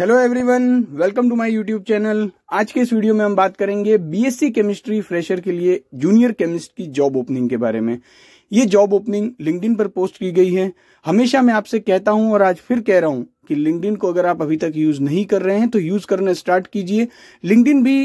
hello everyone welcome to my YouTube channel आज के इस वीडियो में हम बात करेंगे बीएससी केमिस्ट्री फ्रेशर के लिए जूनियर केमिस्ट की जॉब ओपनिंग के बारे में ये जॉब ओपनिंग लिंक्डइन पर पोस्ट की गई है हमेशा मैं आपसे कहता हूं और आज फिर कह रहा हूं कि लिंक्डइन को अगर आप अभी तक यूज नहीं कर रहे हैं तो यूज करना स्टार्ट कीजिए लिंक्डइन भी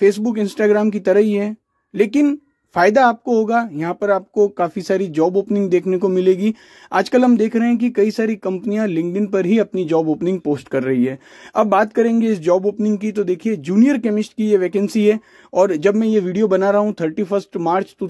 फेसबुक इंस्टाग्राम की तरह ही है लेकिन फायदा आपको होगा यहाँ पर आपको काफी सारी जॉब ओपनिंग देखने को मिलेगी आजकल हम देख रहे हैं कि कई सारी कंपनियां लिंक्डइन पर ही अपनी जॉब ओपनिंग पोस्ट कर रही है अब बात करेंगे इस जॉब ओपनिंग की तो देखिए जूनियर केमिस्ट की ये वैकेंसी है और जब मैं ये वीडियो बना रहा हूँ थर्टी मार्च टू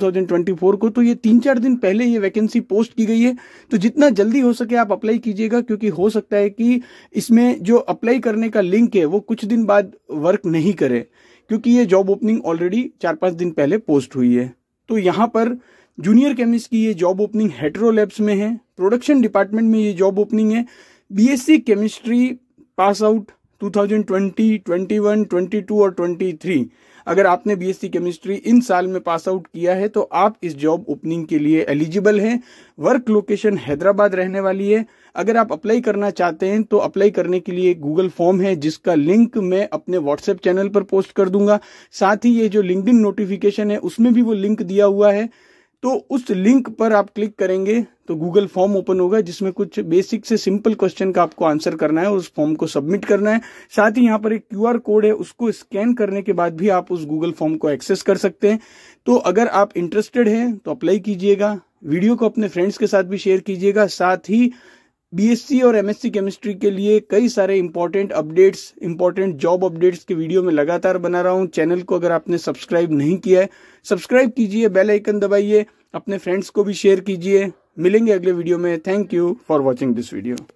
को तो ये तीन चार दिन पहले ये वैकेंसी पोस्ट की गई है तो जितना जल्दी हो सके आप अप्लाई कीजिएगा क्योंकि हो सकता है कि इसमें जो अप्लाई करने का लिंक है वो कुछ दिन बाद वर्क नहीं करे क्योंकि ये जॉब ओपनिंग ऑलरेडी चार पांच दिन पहले पोस्ट हुई है तो यहाँ पर जूनियर केमिस्ट की ये जॉब ओपनिंग हेट्रो लैब्स में है प्रोडक्शन डिपार्टमेंट में ये जॉब ओपनिंग है बीएससी केमिस्ट्री पास आउट 2020, 21, 22 और 23 अगर आपने बीएससी केमिस्ट्री इन साल में पास आउट किया है तो आप इस जॉब ओपनिंग के लिए एलिजिबल हैं वर्क लोकेशन हैदराबाद रहने वाली है अगर आप अप्लाई करना चाहते हैं तो अप्लाई करने के लिए गूगल फॉर्म है जिसका लिंक मैं अपने व्हाट्सएप चैनल पर पोस्ट कर दूंगा साथ ही ये जो लिंक नोटिफिकेशन है उसमें भी वो लिंक दिया हुआ है तो उस लिंक पर आप क्लिक करेंगे तो गूगल फॉर्म ओपन होगा जिसमें कुछ बेसिक से सिंपल क्वेश्चन का आपको आंसर करना है और उस फॉर्म को सबमिट करना है साथ ही यहाँ पर एक क्यूआर कोड है उसको स्कैन करने के बाद भी आप उस गूगल फॉर्म को एक्सेस कर सकते हैं तो अगर आप इंटरेस्टेड हैं तो अप्लाई कीजिएगा वीडियो को अपने फ्रेंड्स के साथ भी शेयर कीजिएगा साथ ही बीएससी और एमएससी केमिस्ट्री के लिए कई सारे important updates important job updates के वीडियो में लगातार बना रहा हूँ चैनल को अगर आपने सब्सक्राइब नहीं किया है सब्सक्राइब कीजिए बेल आइकन दबाइए अपने फ्रेंड्स को भी शेयर कीजिए मिलेंगे अगले वीडियो में thank you for watching this video